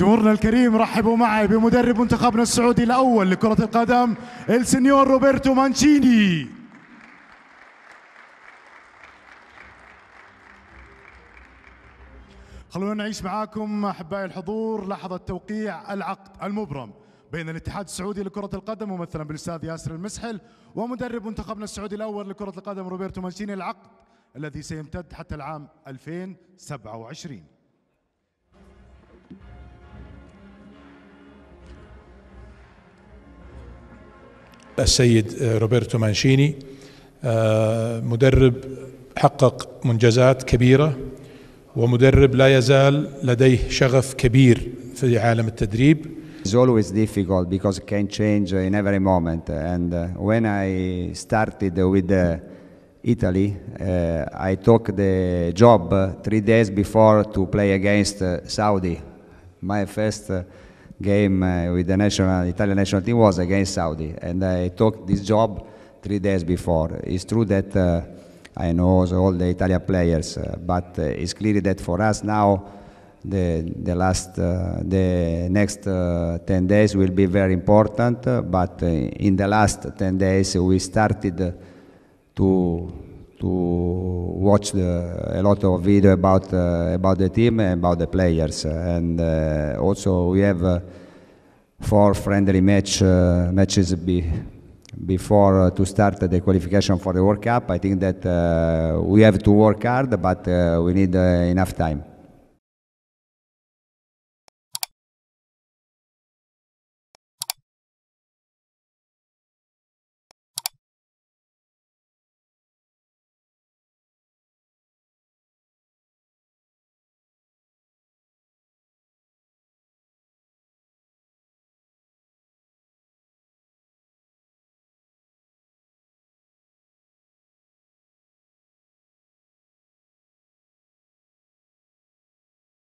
جمهورنا الكريم رحبوا معي بمدرب منتخبنا السعودي الأول لكرة القدم السنيور روبرتو مانشيني خلونا نعيش معاكم أحبائي الحضور لحظة توقيع العقد المبرم بين الاتحاد السعودي لكرة القدم ممثلا بالأستاذ ياسر المسحل ومدرب منتخبنا السعودي الأول لكرة القدم روبرتو مانشيني العقد الذي سيمتد حتى العام 2027 السيد روبرتو مانشيني مدرب حقق منجزات كبيره ومدرب لا يزال لديه شغف كبير في عالم التدريب It's always difficult because it can change in every moment. And uh, when I started with uh, Italy, uh, I took the job three days before to play against Saudi. My first game uh, with the national, Italian national team was against Saudi. And I took this job three days before. It's true that uh, I know all the Italian players, uh, but uh, it's clear that for us now, the, the last, uh, the next uh, 10 days will be very important. but in the last 10 days, we started to to watch the, a lot of video about uh, about the team and about the players. And uh, also we have uh, four friendly match uh, matches be, before uh, to start the qualification for the World Cup. I think that uh, we have to work hard, but we need enough time.